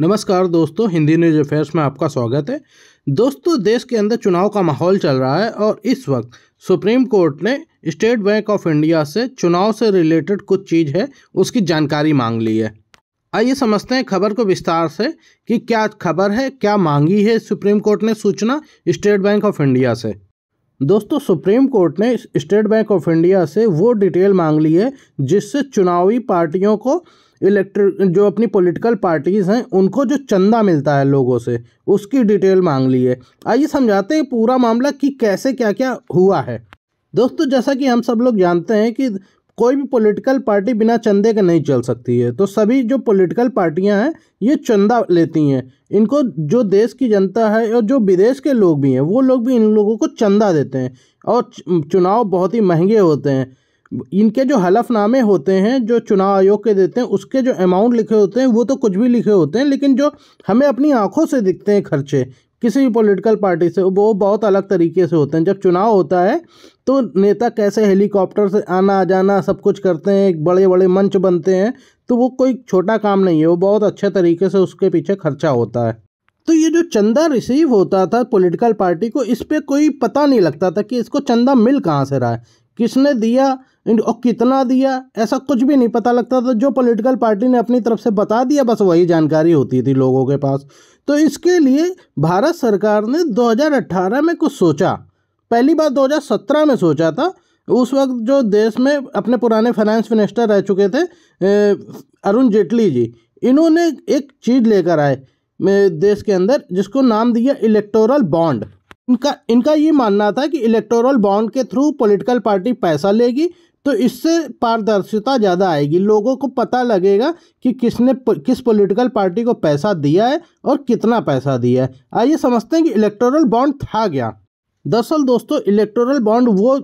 नमस्कार दोस्तों Hindi news affairs में आपका स्वागत है दोस्तों देश के अंदर चुनाव का माहौल चल रहा है और इस वक्त सुप्रीम कोर्ट ने स्टेट बैंक ऑफ इंडिया से चुनाव से रिलेटेड कुछ चीज़ है उसकी जानकारी मांग ली है आइए समझते हैं खबर को विस्तार से कि क्या खबर है क्या मांगी है सुप्रीम कोर्ट ने सूचना स्टेट बैंक ऑफ इंडिया से दोस्तों सुप्रीम कोर्ट ने स्टेट बैंक ऑफ इंडिया से वो डिटेल मांग ली है जिससे चुनावी पार्टियों को इलेक्ट्रिक जो अपनी पॉलिटिकल पार्टीज़ हैं उनको जो चंदा मिलता है लोगों से उसकी डिटेल मांग ली है आइए समझाते हैं पूरा मामला कि कैसे क्या क्या हुआ है दोस्तों जैसा कि हम सब लोग जानते हैं कि कोई भी पॉलिटिकल पार्टी बिना चंदे के नहीं चल सकती है तो सभी जो पॉलिटिकल पार्टियां हैं ये चंदा लेती हैं इनको जो देश की जनता है और जो विदेश के लोग भी हैं वो लोग भी इन लोगों को चंदा देते हैं और चुनाव बहुत ही महंगे होते हैं इनके जो हलफनामे होते हैं जो चुनाव आयोग के देते हैं उसके जो अमाउंट लिखे होते हैं वो तो कुछ भी लिखे होते हैं लेकिन जो हमें अपनी आंखों से दिखते हैं खर्चे किसी भी पॉलिटिकल पार्टी से वो बहुत अलग तरीके से होते हैं जब चुनाव होता है तो नेता कैसे हेलीकॉप्टर से आना जाना सब कुछ करते हैं एक बड़े बड़े मंच बनते हैं तो वो कोई छोटा काम नहीं है वो बहुत अच्छे तरीके से उसके पीछे खर्चा होता है तो ये जो चंदा रिसीव होता था पॉलिटिकल पार्टी को इस पर कोई पता नहीं लगता था कि इसको चंदा मिल कहाँ से रहा है किसने दिया और कितना दिया ऐसा कुछ भी नहीं पता लगता था जो पॉलिटिकल पार्टी ने अपनी तरफ से बता दिया बस वही जानकारी होती थी लोगों के पास तो इसके लिए भारत सरकार ने 2018 में कुछ सोचा पहली बार 2017 में सोचा था उस वक्त जो देश में अपने पुराने फाइनेंस मिनिस्टर रह चुके थे अरुण जेटली जी इन्होंने एक चीज़ लेकर आए देश के अंदर जिसको नाम दिया इलेक्टोरल बॉन्ड इनका इनका ये मानना था कि इलेक्टोरल बॉन्ड के थ्रू पॉलिटिकल पार्टी पैसा लेगी तो इससे पारदर्शिता ज़्यादा आएगी लोगों को पता लगेगा कि किसने किस पॉलिटिकल पार्टी को पैसा दिया है और कितना पैसा दिया है आइए समझते हैं कि इलेक्टोरल बॉन्ड था क्या दरअसल दोस्तों इलेक्टोरल बॉन्ड वो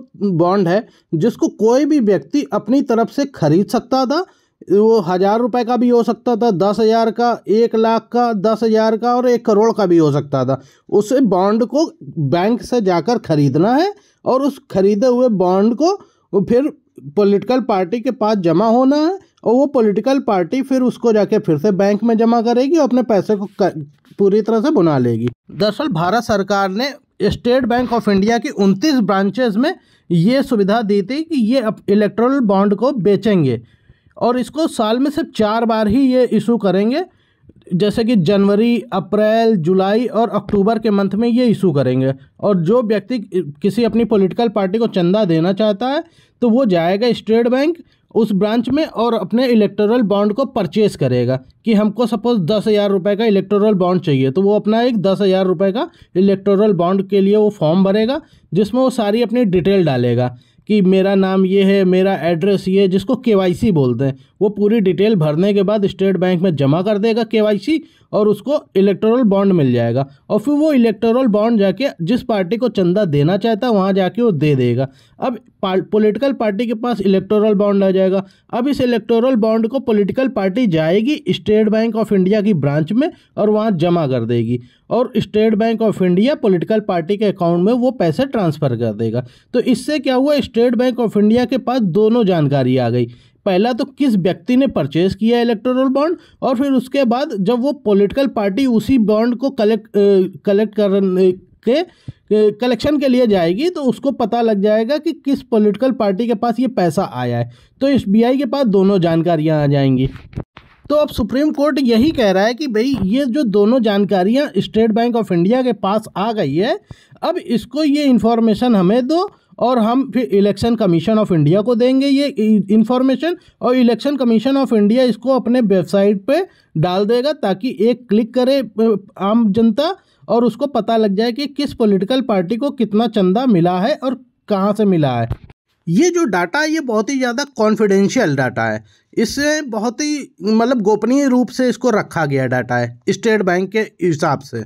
बॉन्ड है जिसको कोई भी व्यक्ति अपनी तरफ से खरीद सकता था वो हज़ार रुपये का भी हो सकता था दस हज़ार का एक लाख का दस हज़ार का और एक करोड़ का भी हो सकता था उस बॉन्ड को बैंक से जाकर खरीदना है और उस खरीदे हुए बॉन्ड को वो फिर पॉलिटिकल पार्टी के पास जमा होना है और वो पॉलिटिकल पार्टी फिर उसको जाके फिर से बैंक में जमा करेगी और अपने पैसे को कर, पूरी तरह से बुना लेगी दरअसल भारत सरकार ने स्टेट बैंक ऑफ इंडिया की उनतीस ब्रांचेज में ये सुविधा दी थी कि ये इलेक्ट्रोल बॉन्ड को बेचेंगे और इसको साल में सिर्फ चार बार ही ये इशू करेंगे जैसे कि जनवरी अप्रैल जुलाई और अक्टूबर के मंथ में ये इशू करेंगे और जो व्यक्ति किसी अपनी पॉलिटिकल पार्टी को चंदा देना चाहता है तो वो जाएगा स्टेट बैंक उस ब्रांच में और अपने इलेक्टोरल बॉन्ड को परचेज करेगा कि हमको सपोज दस हज़ार रुपये का इलेक्टोरल बॉन्ड चाहिए तो वो अपना एक दस हज़ार रुपये का इलेक्टोरल बॉन्ड के लिए वो फॉर्म भरेगा जिसमें वो सारी अपनी डिटेल डालेगा कि मेरा नाम ये है मेरा एड्रेस ये है जिसको के बोलते हैं वो पूरी डिटेल भरने के बाद स्टेट बैंक में जमा कर देगा के और उसको इलेक्टोरल बॉन्ड मिल जाएगा और फिर वो इलेक्टोरल बॉन्ड जाके जिस पार्टी को चंदा देना चाहता है वहाँ जाके वो दे देगा अब पॉलिटिकल पार्टी के पास इलेक्टोरल बॉन्ड आ जाएगा अब इस इलेक्टोरल बॉन्ड को पोलिटिकल पार्टी जाएगी स्टेट बैंक ऑफ इंडिया की ब्रांच में और वहाँ जमा कर देगी और State Bank of India political party के अकाउंट में वो पैसे ट्रांसफ़र कर देगा तो इससे क्या हुआ स्टेट बैंक ऑफ इंडिया के पास दोनों जानकारी आ गई पहला तो किस व्यक्ति ने परचेज किया इलेक्ट्रोल बॉन्ड और फिर उसके बाद जब वो पॉलिटिकल पार्टी उसी बॉन्ड को कलेक्ट कलेक्ट करने के कलेक्शन के लिए जाएगी तो उसको पता लग जाएगा कि किस पॉलिटिकल पार्टी के पास ये पैसा आया है तो एस के पास दोनों जानकारियाँ आ जाएंगी तो अब सुप्रीम कोर्ट यही कह रहा है कि भाई ये जो दोनों जानकारियाँ स्टेट बैंक ऑफ इंडिया के पास आ गई है अब इसको ये इन्फॉर्मेशन हमें दो और हम फिर इलेक्शन कमीशन ऑफ इंडिया को देंगे ये इन्फॉर्मेशन और इलेक्शन कमीशन ऑफ इंडिया इसको अपने वेबसाइट पे डाल देगा ताकि एक क्लिक करे आम जनता और उसको पता लग जाए कि किस पॉलिटिकल पार्टी को कितना चंदा मिला है और कहाँ से मिला है ये जो डाटा है ये बहुत ही ज़्यादा कॉन्फिडेंशियल डाटा है इससे बहुत ही मतलब गोपनीय रूप से इसको रखा गया डाटा है स्टेट बैंक के हिसाब से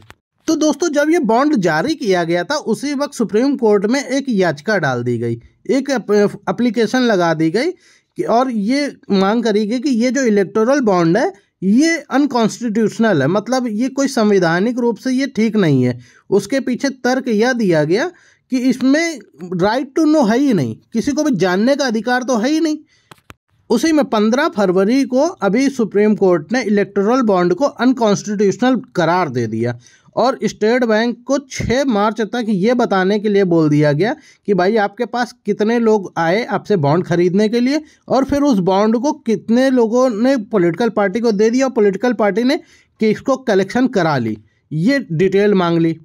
तो दोस्तों जब ये बॉन्ड जारी किया गया था उसी वक्त सुप्रीम कोर्ट में एक याचिका डाल दी गई एक अप्लीकेशन लगा दी गई कि और ये मांग करी गई कि ये जो इलेक्टोरल बॉन्ड है ये अनकॉन्स्टिट्यूशनल है मतलब ये कोई संवैधानिक रूप से ये ठीक नहीं है उसके पीछे तर्क यह दिया गया कि इसमें राइट टू नो है ही नहीं किसी को भी जानने का अधिकार तो है ही नहीं उसी में पंद्रह फरवरी को अभी सुप्रीम कोर्ट ने इलेक्टोरल बॉन्ड को अनकॉन्स्टिट्यूशनल करार दे दिया और स्टेट बैंक को छः मार्च तक ये बताने के लिए बोल दिया गया कि भाई आपके पास कितने लोग आए आपसे बॉन्ड खरीदने के लिए और फिर उस बॉन्ड को कितने लोगों ने पॉलिटिकल पार्टी को दे दिया और पॉलिटिकल पार्टी ने कि इसको कलेक्शन करा ली ये डिटेल मांग ली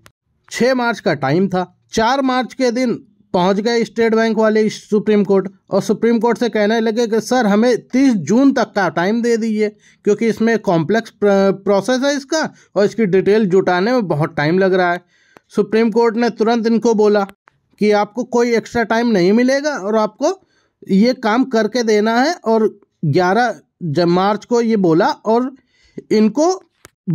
छः मार्च का टाइम था चार मार्च के दिन पहुंच गए स्टेट बैंक वाले सुप्रीम कोर्ट और सुप्रीम कोर्ट से कहने लगे कि सर हमें तीस जून तक का टाइम दे दीजिए क्योंकि इसमें कॉम्प्लेक्स प्रोसेस है इसका और इसकी डिटेल जुटाने में बहुत टाइम लग रहा है सुप्रीम कोर्ट ने तुरंत इनको बोला कि आपको कोई एक्स्ट्रा टाइम नहीं मिलेगा और आपको ये काम करके देना है और 11 मार्च को ये बोला और इनको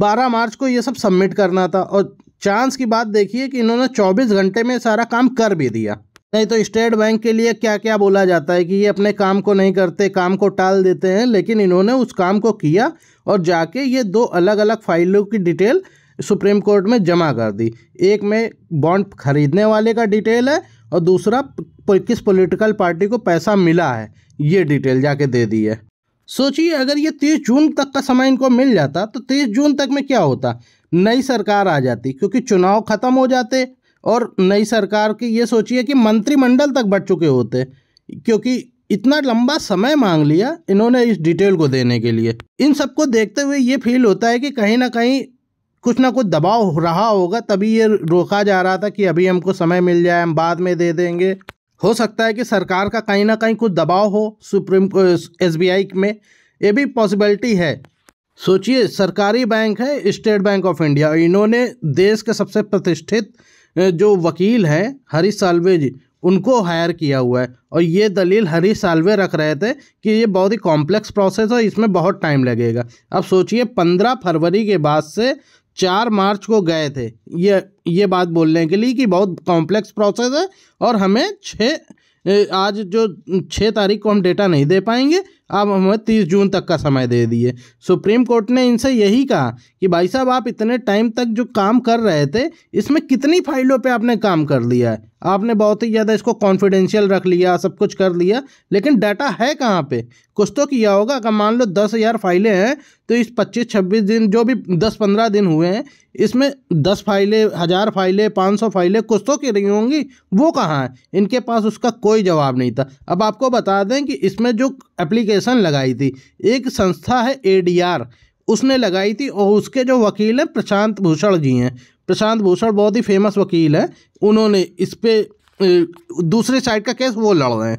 12 मार्च को ये सब सबमिट करना था और चांस की बात देखिए कि इन्होंने 24 घंटे में सारा काम कर भी दिया नहीं तो स्टेट बैंक के लिए क्या क्या बोला जाता है कि ये अपने काम को नहीं करते काम को टाल देते हैं लेकिन इन्होंने उस काम को किया और जाके ये दो अलग अलग फाइलों की डिटेल सुप्रीम कोर्ट में जमा कर दी एक में बॉन्ड खरीदने वाले का डिटेल है और दूसरा किस पॉलिटिकल पार्टी को पैसा मिला है ये डिटेल जाके दे दी है सोचिए अगर ये तीस जून तक का समय इनको मिल जाता तो तीस जून तक में क्या होता नई सरकार आ जाती क्योंकि चुनाव ख़त्म हो जाते और नई सरकार की ये सोचिए कि मंत्रिमंडल तक बढ़ चुके होते क्योंकि इतना लंबा समय मांग लिया इन्होंने इस डिटेल को देने के लिए इन सबको देखते हुए ये फील होता है कि कहीं ना कहीं कुछ ना कुछ दबाव हो रहा होगा तभी ये रोका जा रहा था कि अभी हमको समय मिल जाए हम बाद में दे देंगे हो सकता है कि सरकार का कहीं ना कहीं कुछ दबाव हो सुप्रीम एस में ये भी पॉसिबिलिटी है सोचिए सरकारी बैंक है स्टेट बैंक ऑफ इंडिया इन्होंने देश के सबसे प्रतिष्ठित जो वकील हैं हरीश सालवे जी उनको हायर किया हुआ है और ये दलील हरीश सालवे रख रहे थे कि ये बहुत ही कॉम्प्लेक्स प्रोसेस है इसमें बहुत टाइम लगेगा अब सोचिए पंद्रह फरवरी के बाद से चार मार्च को गए थे ये ये बात बोलने के लिए कि बहुत कॉम्प्लेक्स प्रोसेस है और हमें छः आज जो छः तारीख को हम डेटा नहीं दे पाएंगे आप हमें तीस जून तक का समय दे दिए सुप्रीम कोर्ट ने इनसे यही कहा कि भाई साहब आप इतने टाइम तक जो काम कर रहे थे इसमें कितनी फाइलों पे आपने काम कर लिया है आपने बहुत ही ज़्यादा इसको कॉन्फिडेंशियल रख लिया सब कुछ कर लिया लेकिन डाटा है कहाँ पे कुछ तो किया होगा अगर मान लो दस हज़ार फाइलें हैं तो इस पच्चीस छब्बीस दिन जो भी दस पंद्रह दिन हुए हैं इसमें दस फाइलें हज़ार फाइलें पाँच सौ फाइलें कुछ तो की रही होंगी वो कहाँ है इनके पास उसका कोई जवाब नहीं था अब आपको बता दें कि इसमें जो एप्लीकेशन लगाई थी एक संस्था है एडीआर उसने लगाई थी और उसके जो वकील हैं प्रशांत भूषण जी हैं प्रशांत भूषण बहुत ही फेमस वकील हैं उन्होंने इस पर दूसरे साइड का केस वो लड़ रहे हैं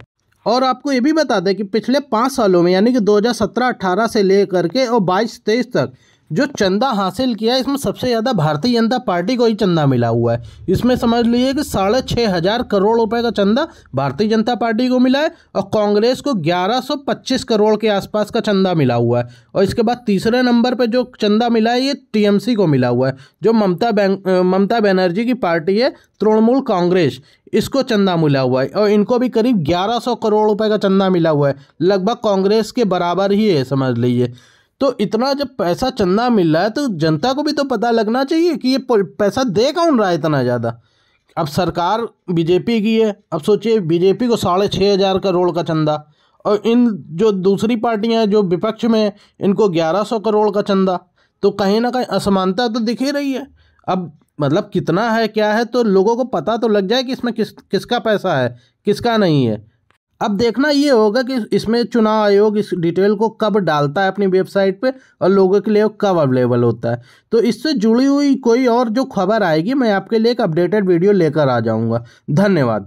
और आपको ये भी बता दें कि पिछले पाँच सालों में यानी कि 2017-18 से लेकर के और 22-23 तक जो चंदा हासिल किया है इसमें सबसे ज़्यादा भारतीय जनता पार्टी को ही चंदा मिला हुआ है इसमें समझ लीजिए कि साढ़े छः हज़ार करोड़ रुपए का चंदा भारतीय जनता पार्टी को मिला है और कांग्रेस को ग्यारह सौ पच्चीस करोड़ के आसपास का चंदा मिला हुआ है और इसके बाद तीसरे नंबर पर जो चंदा मिला है ये टी को मिला हुआ है जो ममता ममता बनर्जी की पार्टी है तृणमूल कांग्रेस इसको चंदा मिला हुआ है और इनको भी करीब ग्यारह करोड़ रुपये का चंदा मिला हुआ है लगभग कांग्रेस के बराबर ही है समझ लीजिए तो इतना जब पैसा चंदा मिल रहा है तो जनता को भी तो पता लगना चाहिए कि ये पैसा दे कौन रहा है इतना ज़्यादा अब सरकार बीजेपी की है अब सोचिए बीजेपी को साढ़े छः हज़ार करोड़ का चंदा और इन जो दूसरी पार्टियां हैं जो विपक्ष में हैं इनको ग्यारह सौ करोड़ का चंदा तो कहीं ना कहीं असमानता तो दिख ही रही है अब मतलब कितना है क्या है तो लोगों को पता तो लग जाए कि इसमें किस किसका पैसा है किसका नहीं है अब देखना ये होगा कि इसमें चुनाव आयोग इस डिटेल को कब डालता है अपनी वेबसाइट पे और लोगों के लिए कब अवेलेबल होता है तो इससे जुड़ी हुई कोई और जो खबर आएगी मैं आपके लिए एक अपडेटेड वीडियो लेकर आ जाऊँगा धन्यवाद